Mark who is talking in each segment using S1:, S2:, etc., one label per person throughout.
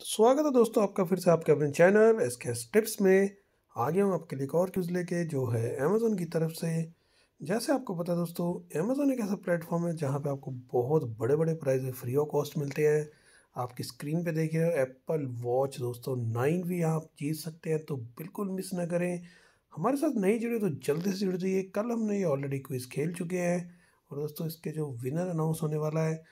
S1: तो स्वागत है दोस्तों आपका फिर से आपके अपने चैनल एस के टिप्स में आ गया हूँ आपके लिए एक और न्यूज़ लेके जो है अमेज़ोन की तरफ से जैसे आपको पता है दोस्तों अमेज़ोन एक ऐसा प्लेटफॉर्म है जहाँ पे आपको बहुत बड़े बड़े प्राइज फ्री ऑफ कॉस्ट मिलते हैं आपकी स्क्रीन पे देख रहे हो एप्पल वॉच दोस्तों नाइन भी आप जीत सकते हैं तो बिल्कुल मिस ना करें हमारे साथ नहीं जुड़े तो जल्दी से जुड़ जाइए कल हमने ये ऑलरेडी क्विज खेल चुके हैं और दोस्तों इसके जो विनर अनाउंस होने वाला है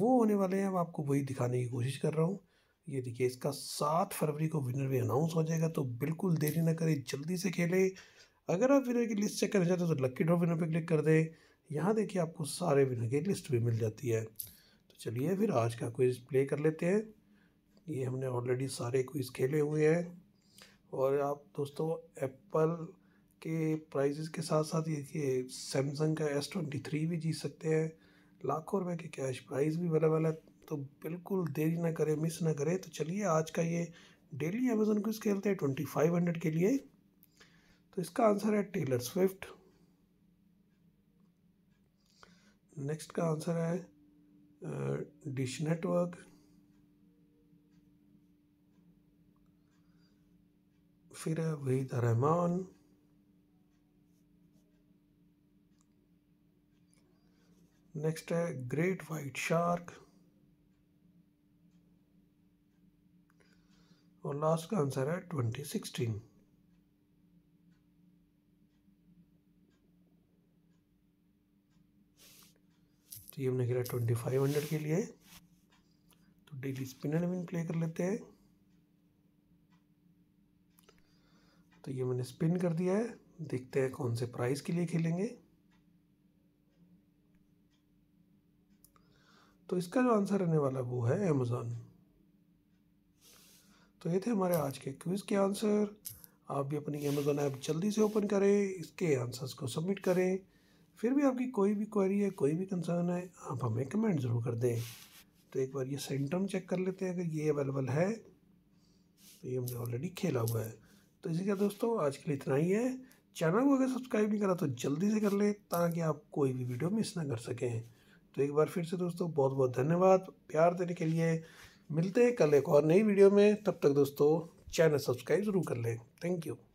S1: वो होने वाले हैं अब आपको वही दिखाने की कोशिश कर रहा हूँ ये देखिए इसका सात फरवरी को विनर भी अनाउंस हो जाएगा तो बिल्कुल देरी ना करें जल्दी से खेलें अगर आप विनर की लिस्ट चेक करना चाहते हो तो लक्की ड्रॉ विनर पर क्लिक कर दें यहाँ देखिए आपको सारे विनर की लिस्ट भी मिल जाती है तो चलिए फिर आज का क्विज प्ले कर लेते हैं ये हमने ऑलरेडी सारे क्विज खेले हुए हैं और आप दोस्तों एप्पल के प्राइजेस के साथ साथ ये सैमसंग का एस ट्वेंटी थ्री भी जीत सकते हैं लाखों रुपए के कैश प्राइज़ भी अवेलेबल है तो बिल्कुल देरी ना करें मिस ना करें तो चलिए आज का ये डेली अमेजन को खेलते हैं ट्वेंटी फाइव हंड्रेड के लिए तो इसका आंसर है टेलर स्विफ्ट नेक्स्ट का आंसर है डिश नेटवर्क फिर है वही रहमान नेक्स्ट है ग्रेट वाइट शार्क और लास्ट का आंसर है ट्वेंटी सिक्सटीन तो ये हमने खेला ट्वेंटी फाइव हंड्रेड के लिए तो daily spin and win play कर लेते हैं तो ये मैंने स्पिन कर दिया है देखते हैं कौन से प्राइस के लिए खेलेंगे तो इसका जो आंसर रहने वाला वो है अमेजॉन तो ये थे हमारे आज के क्विज़ के आंसर आप भी अपनी अमेज़ोन ऐप जल्दी से ओपन करें इसके आंसर्स को सबमिट करें फिर भी आपकी कोई भी क्वेरी है कोई भी कंसर्न है आप हमें कमेंट ज़रूर कर दें तो एक बार ये सेंटम चेक कर लेते हैं अगर ये अवेलेबल है तो ये हमने ऑलरेडी खेला हुआ है तो इसी का दोस्तों आज के लिए इतना ही है चैनल को अगर सब्सक्राइब नहीं करा तो जल्दी से कर लें ताकि आप कोई भी वीडियो मिस ना कर सकें तो एक बार फिर से दोस्तों बहुत बहुत धन्यवाद प्यार देने के लिए मिलते हैं कल एक और नई वीडियो में तब तक दोस्तों चैनल सब्सक्राइब ज़रूर कर लें थैंक यू